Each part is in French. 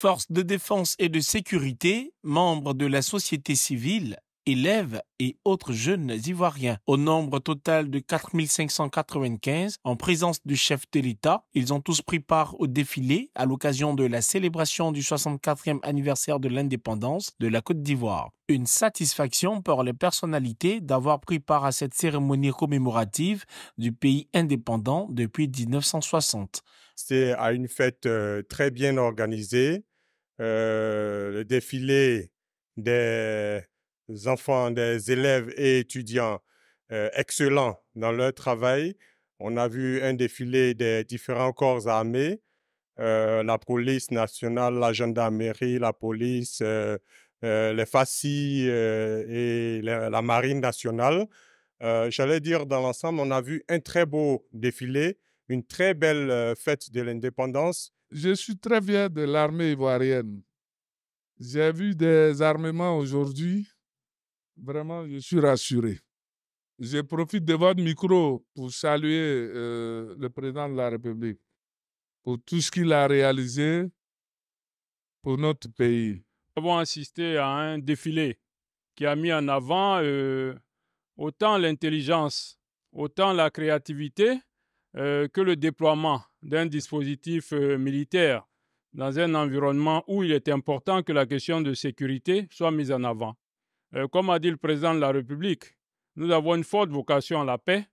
forces de défense et de sécurité, membres de la société civile, élèves et autres jeunes Ivoiriens. Au nombre total de 4595, en présence du chef de l'État, ils ont tous pris part au défilé à l'occasion de la célébration du 64e anniversaire de l'indépendance de la Côte d'Ivoire. Une satisfaction pour les personnalités d'avoir pris part à cette cérémonie commémorative du pays indépendant depuis 1960. C'est à une fête euh, très bien organisée euh, le défilé des enfants, des élèves et étudiants euh, excellents dans leur travail. On a vu un défilé des différents corps armés, euh, la police nationale, la gendarmerie, la police, les FACI et la, marine nationale. J'allais dire, dans l'ensemble, on a vu un très beau défilé, une très belle fête de l'indépendance je suis très fier de l'armée ivoirienne. J'ai vu des armements aujourd'hui. Vraiment, je suis rassuré. Je profite de votre micro pour saluer euh, le président de la République pour tout ce qu'il a réalisé pour notre pays. Nous avons assisté à un défilé qui a mis en avant euh, autant l'intelligence, autant la créativité, euh, que le déploiement d'un dispositif euh, militaire dans un environnement où il est important que la question de sécurité soit mise en avant. Euh, comme a dit le président de la République, nous avons une forte vocation à la paix,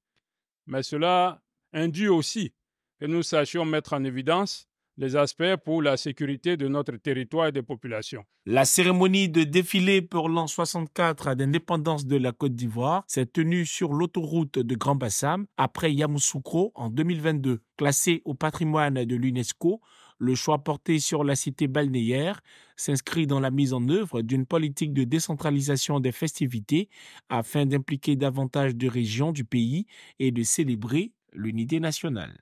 mais cela induit aussi que nous sachions mettre en évidence les aspects pour la sécurité de notre territoire et des populations. La cérémonie de défilé pour l'an 64 d'indépendance de la Côte d'Ivoire s'est tenue sur l'autoroute de Grand Bassam après Yamoussoukro en 2022. Classé au patrimoine de l'UNESCO, le choix porté sur la cité balnéaire s'inscrit dans la mise en œuvre d'une politique de décentralisation des festivités afin d'impliquer davantage de régions du pays et de célébrer l'unité nationale.